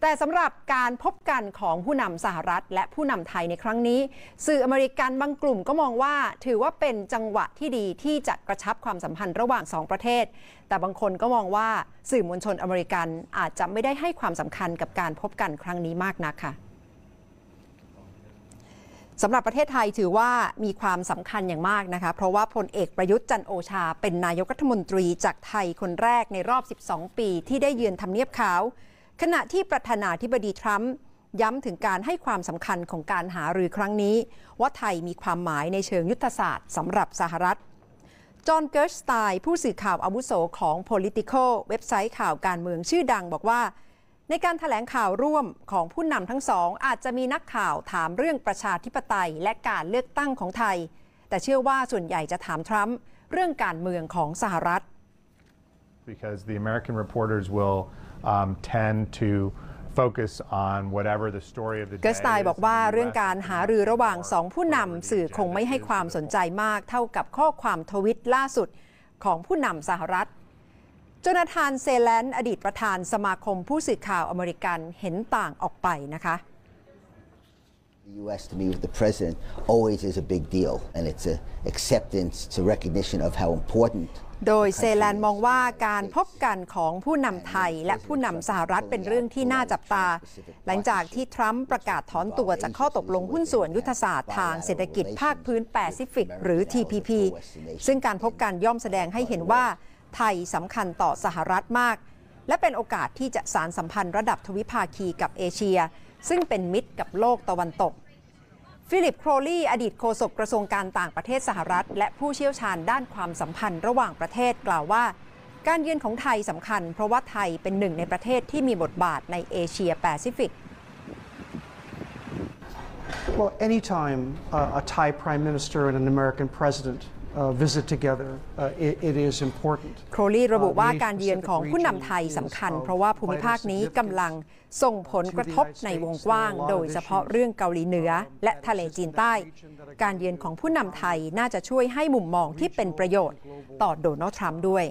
แต่สำหรับการพบกันของผู้นำสหรัฐ และผู้นำไทยในครั้งนี้ สื่ออเมริกันบางกลุ่มก็มองว่าถือว่าเป็นจังหวะที่ดีที่จะกระชับความสัมพันธ์ระหว่าง 2 ประเทศ แต่บางคนก็มองว่าสื่อมวลชนอเมริกันอาจจะไม่ได้ให้ความสำคัญกับการพบกันครั้งนี้มากนักค่ะสำหรับประเทศไทยถือว่ามีความสำคัญอย่างมากนะคะเพราะว่าพลเอกประยุทธ์จันโอชาเป็น นายกรัฐมนตรีจากไทยคนแรกในรอบ 12 ปี ที่ได้เยือนทำเนียบขาวขณะที่ประธานาธิบดีทรัมป์ย้ำถึงการให้ความสำคัญของการหารือครั้งนี้ ว่าไทยมีความหมายในเชิงยุทธศาสตร์สำหรับสหรัฐ จอห์นเกิร์ชสไตน์ผู้สื่อข่าวอาวุโสของ Political เว็บไซต์ข่าวการเมืองชื่อดังบอกว่า ในการถแถลงข่าวร่วมของผู้นำทั้งสอง อาจจะมีนักข่าวถามเรื่องประชาธิปไตย และการเลือกตั้งของไทย แต่เชื่อว่าส่วนใหญ่จะถามทรัมป์เรื่องการเมืองของสหรัฐ because the American reporters will um, tend to focus on whatever the story of the day ก็สไตบอกว่าเรื่องการหารือระหว่างสองผู้นำสื่อคงไม่ให้ความสนใจมาก เท่ากับข้อความทวิตล่าสุดของผู้นำสหรัฐจนาธานเซแลนอดีตประธานสมาคมผู้สื่อข่าวอเมริกันเห็นต่างออกไปนะคะ The U.S. to me with the president always is a big deal, and it's an acceptance, it's a recognition of how important โดยเซแลนมองว่าการพบกันของผู้นำไทยและผู้นำสหรัฐเป็นเรื่องที่น่าจับตา หลังจากที่ทรัมป์ประกาศถอนตัวจากข้อตกลงหุ้นส่วนยุทธศาสตร์ทางเศรษฐกิจภาคพื้นแปซิฟิกหรือ TPP ซึ่งการพบกันย่อมแสดงให้เห็นว่า ไทยสำคัญต่อสหรัฐมาก และเป็นโอกาสที่จะสารสัมพันธ์ระดับทวิภาคีกับเอเชีย ซึ่งเป็นมิตรกับโลกตะวันตกฟิลิปโครลีอดีตโฆษกกระทรวงการต่างประเทศสหรัฐ และผู้เชี่ยวชาญด้านความสัมพันธ์ระหว่างประเทศกล่าวว่า การเยือนของไทยสำคัญเพราะว่าไทยเป็นหนึ่งในประเทศที่มีบทบาทในเอเชียแปซิฟิก Well, anytime a Thai prime minister and an American president visit together it, it is important โครลีระบุว่าการเยือนของผู้นำไทยสำคัญเพราะว่าภูมิภาคนี้กำลังส่งผลกระทบในวงกว้าง โดยเฉพาะเรื่องเกาหลีเหนือและทะเลจีนใต้ การเยือนของผู้นำไทยน่าจะช่วยให้มุมมองที่เป็นประโยชน์ ต่อโดนัลด์ทรัมป์ด้วย